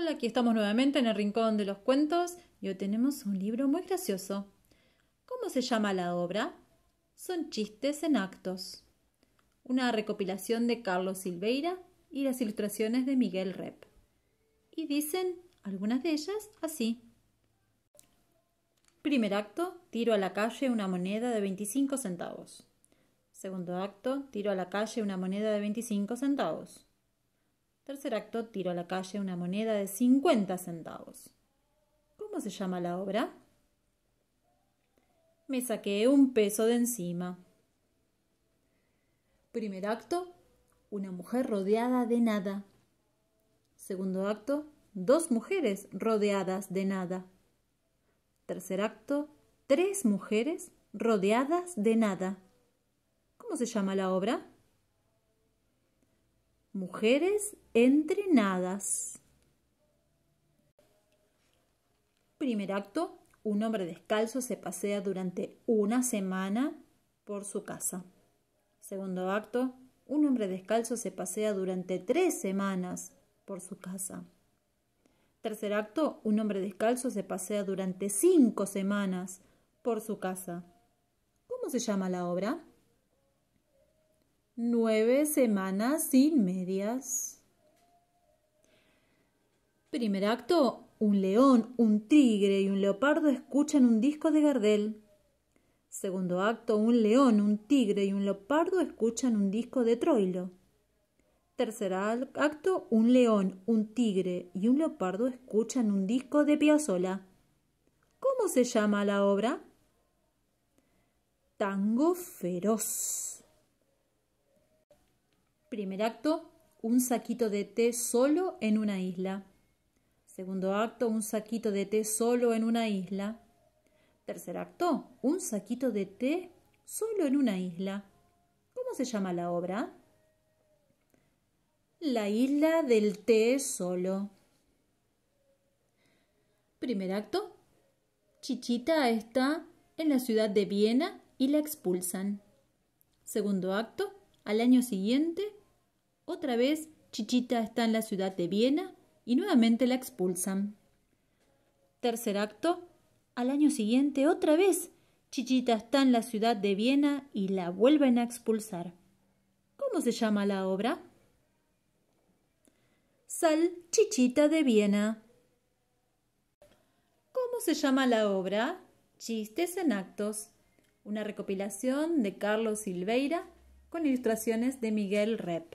Hola, aquí estamos nuevamente en el Rincón de los Cuentos y hoy tenemos un libro muy gracioso. ¿Cómo se llama la obra? Son chistes en actos. Una recopilación de Carlos Silveira y las ilustraciones de Miguel Rep. Y dicen algunas de ellas así. Primer acto, tiro a la calle una moneda de 25 centavos. Segundo acto, tiro a la calle una moneda de 25 centavos. Tercer acto, tiró a la calle una moneda de 50 centavos. ¿Cómo se llama la obra? Me saqué un peso de encima. Primer acto, una mujer rodeada de nada. Segundo acto, dos mujeres rodeadas de nada. Tercer acto, tres mujeres rodeadas de nada. ¿Cómo se llama la obra? Mujeres entrenadas. Primer acto. Un hombre descalzo se pasea durante una semana por su casa. Segundo acto. Un hombre descalzo se pasea durante tres semanas por su casa. Tercer acto. Un hombre descalzo se pasea durante cinco semanas por su casa. ¿Cómo se llama la obra? Nueve semanas y medias. Primer acto. Un león, un tigre y un leopardo escuchan un disco de Gardel. Segundo acto. Un león, un tigre y un leopardo escuchan un disco de Troilo. Tercer acto. Un león, un tigre y un leopardo escuchan un disco de Piazzolla. ¿Cómo se llama la obra? Tango feroz. Primer acto, un saquito de té solo en una isla. Segundo acto, un saquito de té solo en una isla. Tercer acto, un saquito de té solo en una isla. ¿Cómo se llama la obra? La isla del té solo. Primer acto, Chichita está en la ciudad de Viena y la expulsan. Segundo acto, al año siguiente otra vez, Chichita está en la ciudad de Viena y nuevamente la expulsan. Tercer acto. Al año siguiente, otra vez, Chichita está en la ciudad de Viena y la vuelven a expulsar. ¿Cómo se llama la obra? Sal Chichita de Viena. ¿Cómo se llama la obra? Chistes en actos. Una recopilación de Carlos Silveira con ilustraciones de Miguel Rep.